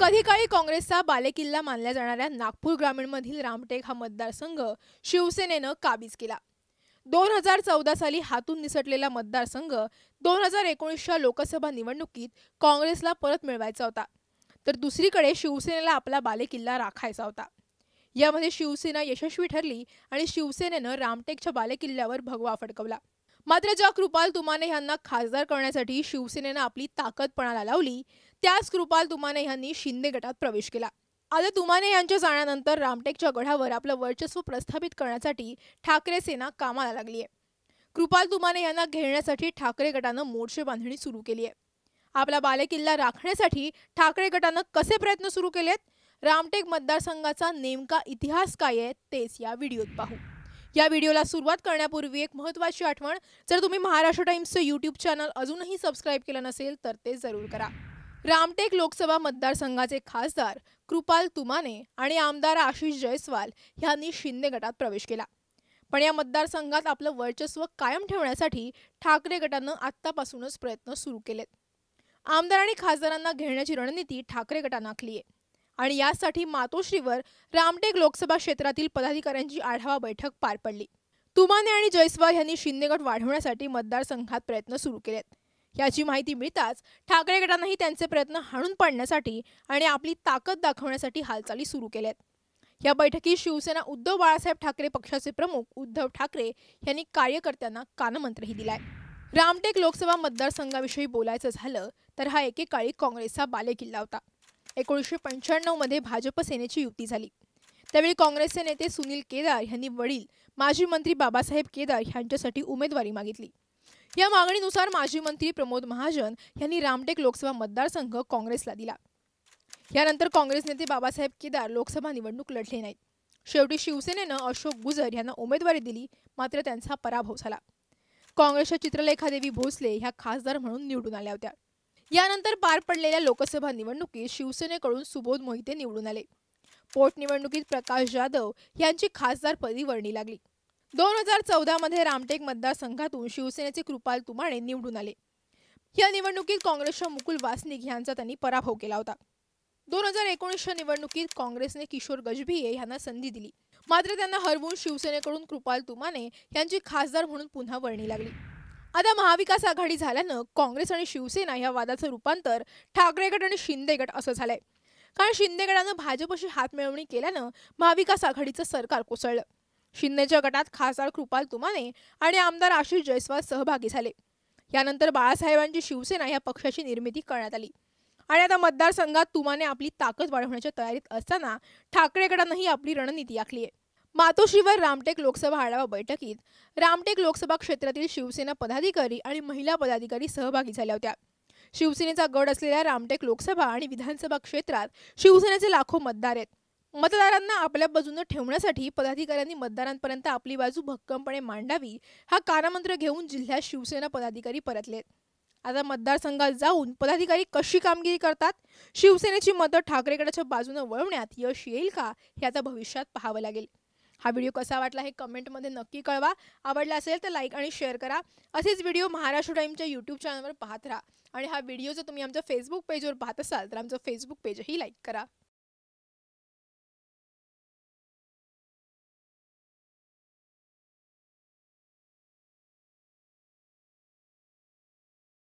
कधी काळी काँग्रेसचा बालेकिल्ला मानल्या जाणाऱ्या नागपूर ग्रामीणमधील रामटेक हा मतदारसंघ शिवसेनेनं काबीज केला दोन हजार चौदा साली हातून निसटलेला मतदारसंघ दोन हजार एकोणीसच्या लोकसभा निवडणुकीत काँग्रेसला परत मिळवायचा होता तर दुसरीकडे शिवसेनेला आपला बालेकिल्ला राखायचा होता यामध्ये शिवसेना यशस्वी ठरली आणि शिवसेनेनं रामटेकच्या बालेकिल्ल्यावर भगवा फडकवला मात्र ज्या कृपाल तुमाने यांना खासदार करण्यासाठी शिवसेनेनं आपली ताकद पणाला लावली त्याच कृपाल तुमाने यांनी शिंदे गटात प्रवेश केला आता तुमाने यांच्या जाण्यानंतर रामटेकच्या गडावर आपलं वर्चस्व प्रस्थापित करण्यासाठी ठाकरे सेना कामाला लागली आहे कृपाल तुमाने यांना घेण्यासाठी ठाकरे गटानं मोर्चे बांधणी सुरू केली आहे आपला बालेकिल्ला राखण्यासाठी ठाकरे गटानं कसे प्रयत्न सुरू केलेत रामटेक मतदारसंघाचा नेमका इतिहास काय आहे तेच या व्हिडिओत पाहू या व्हिडिओला सुरुवात करण्यापूर्वी एक महत्त्वाची आठवण जर तुम्ही महाराष्ट्र टाइम्सचं युट्यूब चॅनल अजूनही सबस्क्राईब केलं नसेल तर ते जरूर करा रामटेक लोकसभा मतदारसंघाचे खासदार कृपाल तुमाने आणि आमदार आशिष जयस्वाल यांनी शिंदे गटात प्रवेश केला पण या मतदारसंघात आपलं वर्चस्व कायम ठेवण्यासाठी ठाकरे गटानं आत्तापासूनच प्रयत्न सुरू केलेत आमदार आणि खासदारांना घेण्याची रणनीती ठाकरे गटानं आखली आहे आणि यासाठी मातोश्रीवर रामटेक लोकसभा क्षेत्रातील पदाधिकाऱ्यांची आढावा बैठक पार पडली तुमाने आणि जयस्वाल यांनी गट वाढवण्यासाठी मतदारसंघात प्रयत्न सुरू केलेत याची माहिती मिळताच ठाकरे गटांनाही त्यांचे प्रयत्न हाणून पाडण्यासाठी आणि आपली ताकद दाखवण्यासाठी हालचाली सुरू केल्यात या बैठकीत शिवसेना उद्धव बाळासाहेब ठाकरे पक्षाचे प्रमुख उद्धव ठाकरे यांनी कार्यकर्त्यांना कानमंत्रही दिलाय रामटेक लोकसभा मतदारसंघाविषयी बोलायचं झालं तर हा एकेकाळी काँग्रेसचा बालेकिल्ला होता एकोणीसशे मध्ये भाजप सेनेची युती झाली त्यावेळी काँग्रेसचे नेते सुनील केदार यांनी वडील माजी मंत्री बाबासाहेब केदार यांच्यासाठी उमेदवारी मागितली या मागणीनुसार माजी मंत्री प्रमोद महाजन यांनी रामटेक लोकसभा मतदारसंघ काँग्रेसला दिला यानंतर काँग्रेस नेते बाबासाहेब केदार लोकसभा निवडणूक लढले नाहीत शेवटी शिवसेनेनं अशोक गुजर यांना उमेदवारी दिली मात्र त्यांचा पराभव झाला काँग्रेसच्या चित्रलेखादेवी भोसले ह्या खासदार म्हणून निवडून आल्या होत्या यानंतर पार पडलेल्या लोकसभा निवडणुकीत शिवसेनेकडून सुबोध मोहिते निवडून आले पोटनिवडणुकीत प्रकाश जाधव यांची खासदारपदी वर्णी लागली दोन हजार चौदामध्ये रामटेक मतदारसंघातून शिवसेनेचे कृपाल तुमाणे निवडून आले या निवडणुकीत काँग्रेसच्या मुकुल वासनिक यांचा त्यांनी पराभव केला होता दोन हजार एकोणीसच्या निवडणुकीत काँग्रेसने किशोर गजभिये यांना संधी दिली मात्र त्यांना हरवून शिवसेनेकडून कृपाल तुमाने यांची खासदार म्हणून पुन्हा वळणी लागली आता महाविकास आघाडी झाल्यानं काँग्रेस आणि शिवसेना या वादाचं रूपांतर ठाकरे आणि शिंदे असं झालंय कारण शिंदेगडानं भाजपशी हातमिळवणी केल्यानं महाविकास आघाडीचं सरकार कोसळलं शिंदेच्या गटात खासदार कृपाल तुमाने आणि आमदार आशिष जयस्वाल सहभागी झाले यानंतर बाळासाहेबांची शिवसेना या पक्षाची निर्मिती करण्यात आली आणि आता मतदारसंघात तुमाने आपली ताकद वाढवण्याच्या तयारीत असताना गटानंही आपली रणनीती आखली आहे मातोश्रीवर रामटेक लोकसभा आढावा बैठकीत रामटेक लोकसभा क्षेत्रातील शिवसेना पदाधिकारी आणि महिला पदाधिकारी सहभागी झाल्या होत्या शिवसेनेचा गड असलेल्या रामटेक लोकसभा आणि विधानसभा क्षेत्रात शिवसेनेचे लाखो मतदार आहेत मतदारांना आपल्या बाजूने ठेवण्यासाठी पदाधिकाऱ्यांनी मतदारांपर्यंत आपली बाजू भक्कमपणे मांडावी हा कानमंत्र घेऊन जिल्ह्यात शिवसेना पदाधिकारी परतलेत आता मतदारसंघात जाऊन पदाधिकारी कशी कामगिरी करतात शिवसेनेची मतं ठाकरेगडाच्या बाजूने वळवण्यात यश येईल का हे आता भविष्यात पाहावं लागेल हा व्हिडिओ कसा वाटला हे कमेंटमध्ये नक्की कळवा आवडला असेल तर लाईक आणि शेअर करा असेच व्हिडिओ महाराष्ट्र टाईमच्या यूट्यूब चॅनलवर पाहत राहा आणि हा व्हिडिओ जर तुम्ही आमच्या फेसबुक पेजवर पाहत असाल तर आमचं फेसबुक पेजही लाईक करा